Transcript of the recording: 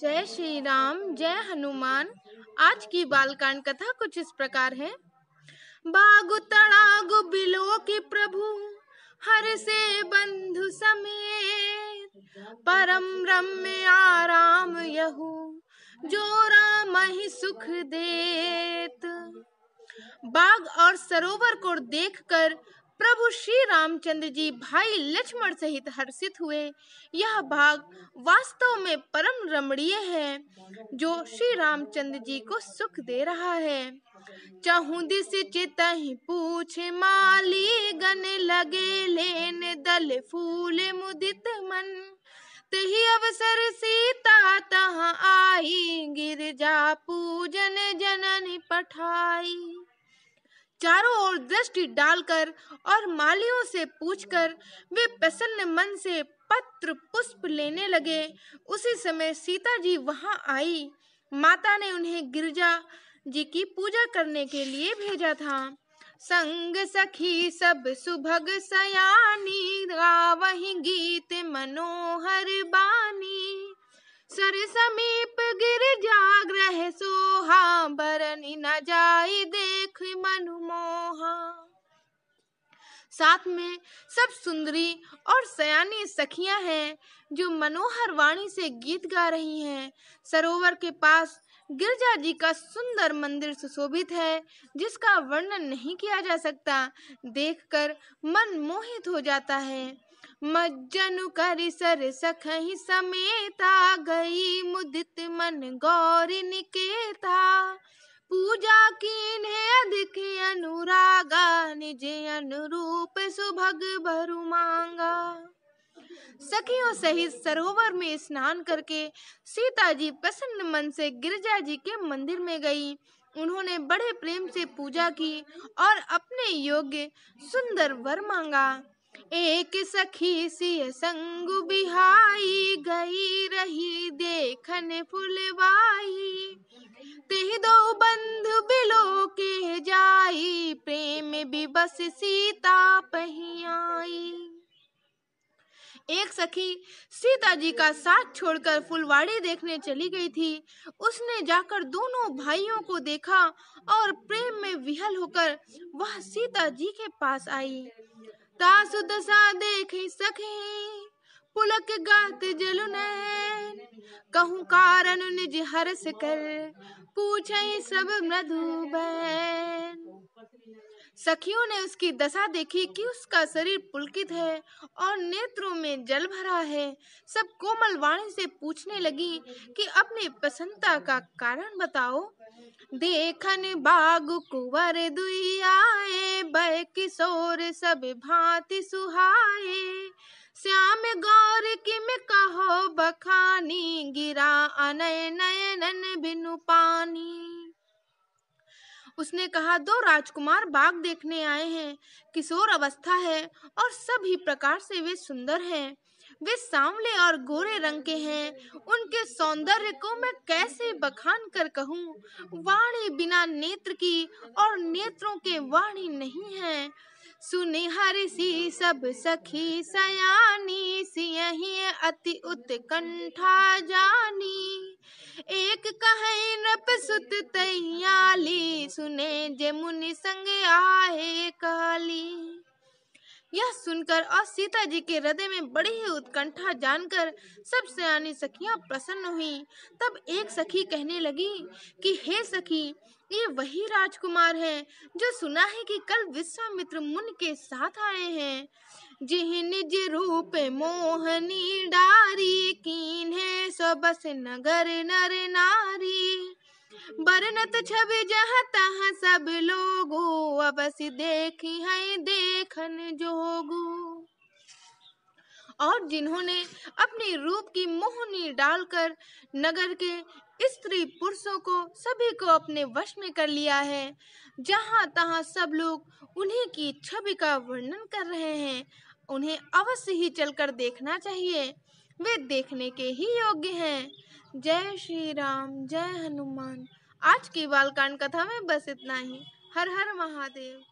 जय श्री राम जय हनुमान आज की बालकांड कथा कुछ इस प्रकार है बागु तड़ागु बिलो की प्रभु हर से बंधु समेत परम रम्य आराम यहू जो राम ही सुख देत बाग और सरोवर को देखकर प्रभु श्री रामचंद्र जी भाई लक्ष्मण सहित हर्षित हुए यह भाग वास्तव में परम रमणीय है जो श्री रामचंद्र जी को सुख दे रहा है चाहू से चित पूछ माली गन लगे लेन दल फूल मुदित मन तही अवसर सीता तहा आई गिरजा पूजन जननी पठाई चारों ओर दृष्टि डालकर और मालियों से पूछकर वे प्रसन्न मन से पत्र पुष्प लेने लगे उसी समय सीता जी वहां आई माता ने उन्हें गिरजा जी की पूजा करने के लिए भेजा था संग सखी सब सुभग सयानी गावही गीत मनोहर बा सर समीप गिर जाग रहे सोहा बरनी न जाई देख मनमोहा साथ में सब सुंदरी और सयानी सखियां हैं जो मनोहर वाणी से गीत गा रही हैं सरोवर के पास गिरजा जी का सुंदर मंदिर सुशोभित है जिसका वर्णन नहीं किया जा सकता देखकर मन मोहित हो जाता है मज्जनु करि सर सखहि समेता गई मुदित मन गौरी निकेता पूजा कीन्हे अधिक अनुरागा निज अनुरूप सुभग भरु मांगा सखियों सहित सरोवर में स्नान करके सीता जी प्रसन्न मन से गिरजा जी के मंदिर में गई उन्होंने बड़े प्रेम से पूजा की और अपने योग्य सुंदर वर मांगा एक सखी सी संग बिहाई गई रही देखन फुलवाई तेह दो बंध बिलो के जाई प्रेम बस सीता आई एक सखी सीता जी का साथ छोड़कर फुलवाड़ी देखने चली गई थी उसने जाकर दोनों भाइयों को देखा और प्रेम में विहल होकर वह सीता जी के पास आई तासु दशा देखी सखी पुलक गात जलुनैन कहूँ कारण निज हर्ष कर पूछ सब मधुबैन सखियों ने उसकी दशा देखी कि उसका शरीर पुलकित है और नेत्रों में जल भरा है सब कोमल वाणी से पूछने लगी कि अपने प्रसन्नता का कारण बताओ देखन बाग कुवर दुई आए किशोर सब भांति सुहाए श्याम गौर किम कहो बखानी गिरा अनय नयनन बिनु पानी उसने कहा दो राजकुमार बाग देखने आए हैं किशोर अवस्था है और सभी प्रकार से वे सुंदर हैं वे सांवले और गोरे रंग के हैं उनके सौंदर्य को मैं कैसे बखान कर कहूँ वाणी बिना नेत्र की और नेत्रों के वाणी नहीं है सुनिहर सी सब सखी सयानी यही अति उत्कंठा जानी एक कहे रप सुत तैयाली सुने मुनि संग आहे काली यह सुनकर और सीता जी के हृदय में बड़ी ही उत्कंठा जानकर सब सयानी सखियां प्रसन्न हुई तब एक सखी कहने लगी कि हे सखी ये वही राजकुमार है जो सुना है कि कल विश्वामित्र मुन के साथ आए हैं जिह निज रूप मोहनी डारी कीन है बस नगर नर नारी मरनत छवि जहाँ तहाँ सब लोगो अवश्य देखी है देखन जोगो और जिन्होंने अपने रूप की मोहनी डालकर नगर के स्त्री पुरुषों को सभी को अपने वश में कर लिया है जहाँ तहाँ सब लोग उन्हीं की छवि का वर्णन कर रहे हैं उन्हें अवश्य ही चलकर देखना चाहिए वे देखने के ही योग्य हैं जय श्री राम जय हनुमान आज की बालकांड कथा में बस इतना ही हर हर महादेव